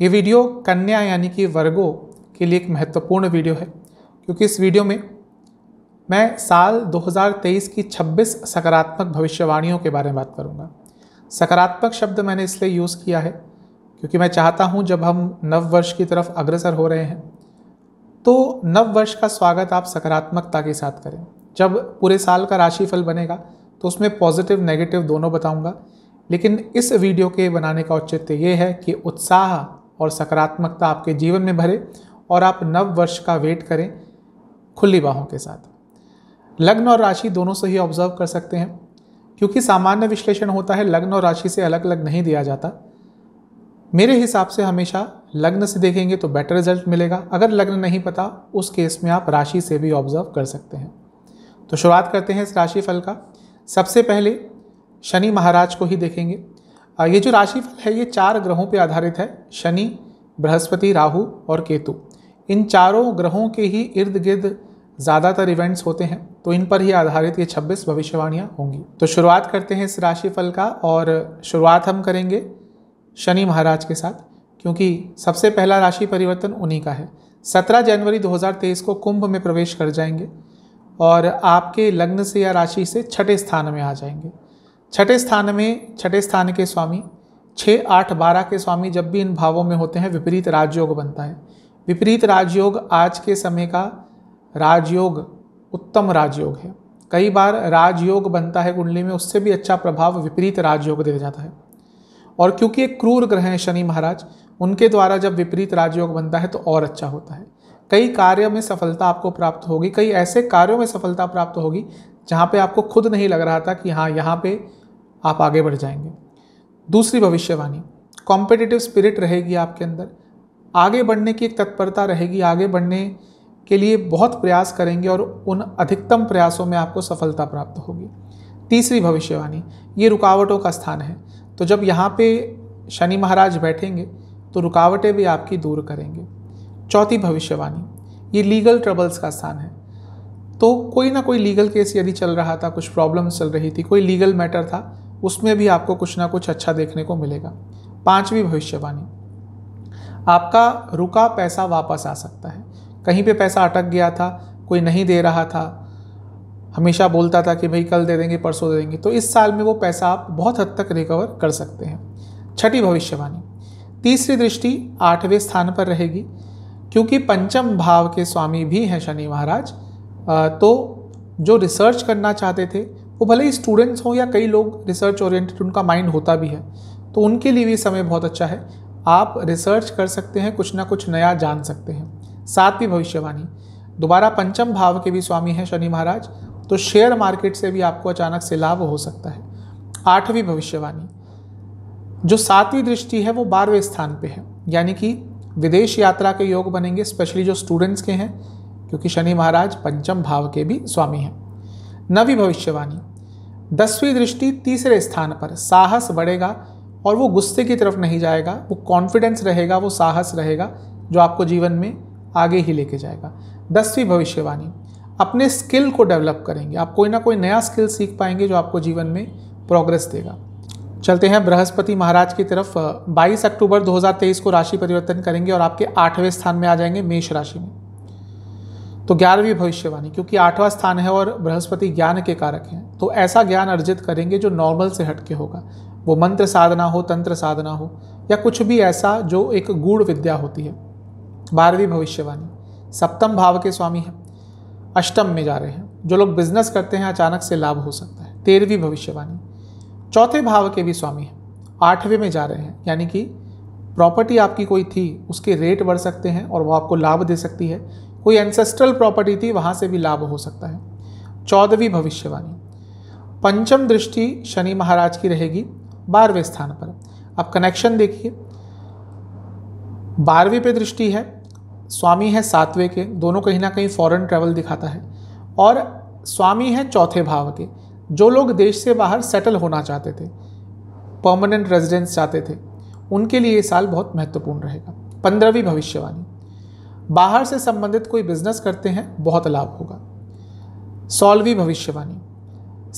ये वीडियो कन्या यानी कि वर्गों के लिए एक महत्वपूर्ण वीडियो है क्योंकि इस वीडियो में मैं साल 2023 की 26 सकारात्मक भविष्यवाणियों के बारे में बात करूंगा। सकारात्मक शब्द मैंने इसलिए यूज़ किया है क्योंकि मैं चाहता हूं जब हम नव वर्ष की तरफ अग्रसर हो रहे हैं तो नव वर्ष का स्वागत आप सकारात्मकता के साथ करें जब पूरे साल का राशिफल बनेगा तो उसमें पॉजिटिव नेगेटिव दोनों बताऊँगा लेकिन इस वीडियो के बनाने का औचित्य ये है कि उत्साह और सकारात्मकता आपके जीवन में भरे और आप नव वर्ष का वेट करें खुली बाहों के साथ लग्न और राशि दोनों से ही ऑब्जर्व कर सकते हैं क्योंकि सामान्य विश्लेषण होता है लग्न और राशि से अलग अलग नहीं दिया जाता मेरे हिसाब से हमेशा लग्न से देखेंगे तो बेटर रिजल्ट मिलेगा अगर लग्न नहीं पता उस केस में आप राशि से भी ऑब्जर्व कर सकते हैं तो शुरुआत करते हैं इस राशि फल का सबसे पहले शनि महाराज को ही देखेंगे ये जो राशिफल है ये चार ग्रहों पर आधारित है शनि बृहस्पति राहु और केतु इन चारों ग्रहों के ही इर्द गिर्द ज़्यादातर इवेंट्स होते हैं तो इन पर ही आधारित ये 26 भविष्यवाणियाँ होंगी तो शुरुआत करते हैं इस राशिफल का और शुरुआत हम करेंगे शनि महाराज के साथ क्योंकि सबसे पहला राशि परिवर्तन उन्हीं का है 17 जनवरी 2023 को कुंभ में प्रवेश कर जाएंगे और आपके लग्न से या राशि से छठे स्थान में आ जाएंगे छठे स्थान में छठे स्थान के स्वामी छः आठ बारह के स्वामी जब भी इन भावों में होते हैं विपरीत राजयोग बनता है विपरीत राजयोग आज के समय का राजयोग उत्तम राजयोग है कई बार राजयोग बनता है कुंडली में उससे भी अच्छा प्रभाव विपरीत राजयोग दे जाता है और क्योंकि एक क्रूर ग्रह हैं शनि महाराज उनके द्वारा जब विपरीत राजयोग बनता है तो और अच्छा होता है कई कार्यों में सफलता आपको प्राप्त होगी कई ऐसे कार्यों में सफलता प्राप्त होगी जहाँ पे आपको खुद नहीं लग रहा था कि हाँ यहाँ पे आप आगे बढ़ जाएंगे दूसरी भविष्यवाणी कॉम्पिटिटिव स्पिरिट रहेगी आपके अंदर आगे बढ़ने की एक तत्परता रहेगी आगे बढ़ने के लिए बहुत प्रयास करेंगे और उन अधिकतम प्रयासों में आपको सफलता प्राप्त होगी तीसरी भविष्यवाणी ये रुकावटों का स्थान है तो जब यहाँ पे शनि महाराज बैठेंगे तो रुकावटें भी आपकी दूर करेंगे चौथी भविष्यवाणी ये लीगल ट्रबल्स का स्थान है तो कोई ना कोई लीगल केस यदि चल रहा था कुछ प्रॉब्लम चल रही थी कोई लीगल मैटर था उसमें भी आपको कुछ ना कुछ अच्छा देखने को मिलेगा पांचवी भविष्यवाणी आपका रुका पैसा वापस आ सकता है कहीं पे पैसा अटक गया था कोई नहीं दे रहा था हमेशा बोलता था कि भाई कल दे देंगे परसों दे देंगे तो इस साल में वो पैसा आप बहुत हद तक रिकवर कर सकते हैं छठी भविष्यवाणी तीसरी दृष्टि आठवें स्थान पर रहेगी क्योंकि पंचम भाव के स्वामी भी हैं शनि महाराज तो जो रिसर्च करना चाहते थे वो भले ही स्टूडेंट्स हों या कई लोग रिसर्च ओरिएंटेड उनका माइंड होता भी है तो उनके लिए भी समय बहुत अच्छा है आप रिसर्च कर सकते हैं कुछ ना कुछ नया जान सकते हैं सातवीं भविष्यवाणी दोबारा पंचम भाव के भी स्वामी हैं शनि महाराज तो शेयर मार्केट से भी आपको अचानक से लाभ हो सकता है आठवीं भविष्यवाणी जो सातवीं दृष्टि है वो बारहवें स्थान पे है यानी कि विदेश यात्रा के योग बनेंगे स्पेशली जो स्टूडेंट्स के हैं क्योंकि शनि महाराज पंचम भाव के भी स्वामी हैं नवी भविष्यवाणी दसवीं दृष्टि तीसरे स्थान पर साहस बढ़ेगा और वो गुस्से की तरफ नहीं जाएगा वो कॉन्फिडेंस रहेगा वो साहस रहेगा जो आपको जीवन में आगे ही लेके जाएगा दसवीं भविष्यवाणी अपने स्किल को डेवलप करेंगे आप कोई ना कोई नया स्किल सीख पाएंगे जो आपको जीवन में प्रोग्रेस देगा चलते हैं बृहस्पति महाराज की तरफ 22 अक्टूबर 2023 को राशि परिवर्तन करेंगे और आपके आठवें स्थान में आ जाएंगे मेष राशि में तो ग्यारहवीं भविष्यवाणी क्योंकि आठवां स्थान है और बृहस्पति ज्ञान के कारक हैं तो ऐसा ज्ञान अर्जित करेंगे जो नॉर्मल से हटके होगा वो मंत्र साधना हो तंत्र साधना हो या कुछ भी ऐसा जो एक गूढ़ विद्या होती है बारहवीं भविष्यवाणी सप्तम भाव के स्वामी हैं अष्टम में जा रहे हैं जो लोग बिजनेस करते हैं अचानक से लाभ हो सकता है तेरहवीं भविष्यवाणी चौथे भाव के भी स्वामी हैं आठवें में जा रहे हैं यानी कि प्रॉपर्टी आपकी कोई थी उसके रेट बढ़ सकते हैं और वो आपको लाभ दे सकती है कोई एंसेस्ट्रल प्रॉपर्टी थी वहाँ से भी लाभ हो सकता है चौदहवीं भविष्यवाणी पंचम दृष्टि शनि महाराज की रहेगी बारहवें स्थान पर अब कनेक्शन देखिए बारहवीं पे दृष्टि है स्वामी है सातवें के दोनों कहीं ना कहीं फॉरेन ट्रेवल दिखाता है और स्वामी है चौथे भाव के जो लोग देश से बाहर सेटल होना चाहते थे परमानेंट रेजिडेंस चाहते थे उनके लिए ये साल बहुत महत्वपूर्ण रहेगा पंद्रहवीं भविष्यवाणी बाहर से संबंधित कोई बिजनेस करते हैं बहुत लाभ होगा सोलहवीं भविष्यवाणी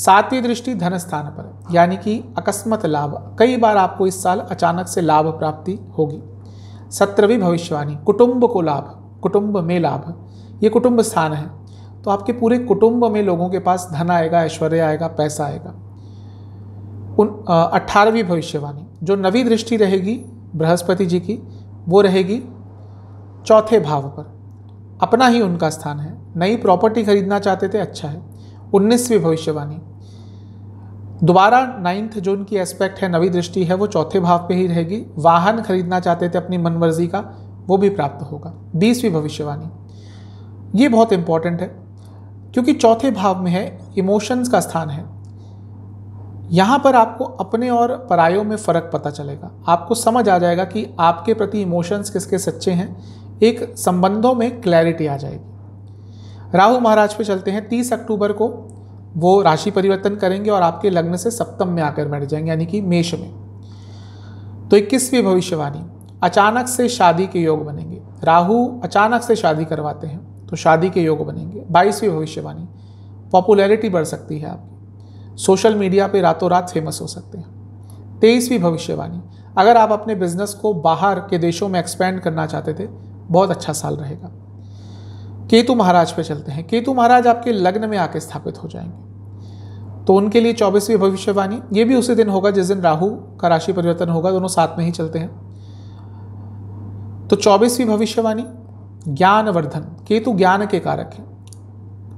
सातवीं दृष्टि धन स्थान पर यानी कि अकस्मत लाभ कई बार आपको इस साल अचानक से लाभ प्राप्ति होगी सत्रहवीं भविष्यवाणी कुटुंब को लाभ कुटुंब में लाभ ये कुटुंब स्थान है तो आपके पूरे कुटुंब में लोगों के पास धन आएगा ऐश्वर्य आएगा पैसा आएगा उन अठारहवीं भविष्यवाणी जो नवी दृष्टि रहेगी बृहस्पति जी की वो रहेगी चौथे भाव पर अपना ही उनका स्थान है नई प्रॉपर्टी खरीदना चाहते थे अच्छा है उन्नीसवीं भविष्यवाणी दोबारा नाइन्थ जो उनकी एस्पेक्ट है नवी दृष्टि है वो चौथे भाव पे ही रहेगी वाहन खरीदना चाहते थे अपनी मनमर्जी का वो भी प्राप्त होगा बीसवीं भविष्यवाणी ये बहुत इंपॉर्टेंट है क्योंकि चौथे भाव में है इमोशंस का स्थान है यहाँ पर आपको अपने और परायों में फ़र्क पता चलेगा आपको समझ आ जाएगा कि आपके प्रति इमोशंस किसके सच्चे हैं एक संबंधों में क्लैरिटी आ जाएगी राहु महाराज पे चलते हैं तीस अक्टूबर को वो राशि परिवर्तन करेंगे और आपके लग्न से सप्तम में आकर बैठ जाएंगे यानी कि मेष में तो इक्कीसवीं भविष्यवाणी अचानक से शादी के योग बनेंगे राहु अचानक से शादी करवाते हैं तो शादी के योग बनेंगे बाईसवीं भविष्यवाणी पॉपुलैरिटी बढ़ सकती है आपकी सोशल मीडिया पर रातों रात फेमस हो सकते हैं तेईसवीं भविष्यवाणी अगर आप अपने बिजनेस को बाहर के देशों में एक्सपेंड करना चाहते थे बहुत अच्छा साल रहेगा केतु महाराज पे चलते हैं केतु महाराज आपके लग्न में आके स्थापित हो जाएंगे तो उनके लिए चौबीसवीं भविष्यवाणी ये भी उसी दिन होगा जिस दिन राहु का राशि परिवर्तन होगा दोनों साथ में ही चलते हैं तो चौबीसवीं भविष्यवाणी ज्ञानवर्धन केतु ज्ञान के कारक है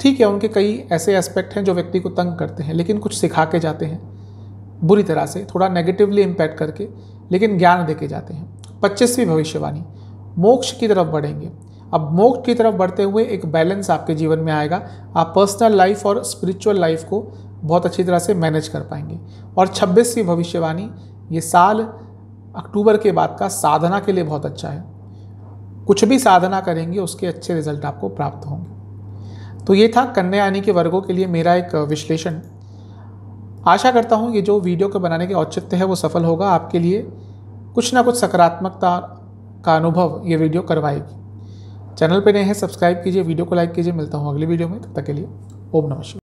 ठीक है उनके कई ऐसे एस्पेक्ट हैं जो व्यक्ति को तंग करते हैं लेकिन कुछ सिखा के जाते हैं बुरी तरह से थोड़ा नेगेटिवली इम्पैक्ट करके लेकिन ज्ञान दे के जाते हैं पच्चीसवीं भविष्यवाणी मोक्ष की तरफ बढ़ेंगे अब मोक्ष की तरफ बढ़ते हुए एक बैलेंस आपके जीवन में आएगा आप पर्सनल लाइफ और स्पिरिचुअल लाइफ को बहुत अच्छी तरह से मैनेज कर पाएंगे और छब्बीसवीं भविष्यवाणी ये साल अक्टूबर के बाद का साधना के लिए बहुत अच्छा है कुछ भी साधना करेंगे उसके अच्छे रिजल्ट आपको प्राप्त होंगे तो ये था कन्या यानी के वर्गों के लिए मेरा एक विश्लेषण आशा करता हूँ ये जो वीडियो को बनाने के औचित्य है वो सफल होगा आपके लिए कुछ ना कुछ सकारात्मकता का अनुभव ये वीडियो करवाएगी चैनल पर नए हैं सब्सक्राइब कीजिए वीडियो को लाइक कीजिए मिलता हूँ अगली वीडियो में तब तक के लिए ओम नमस्कार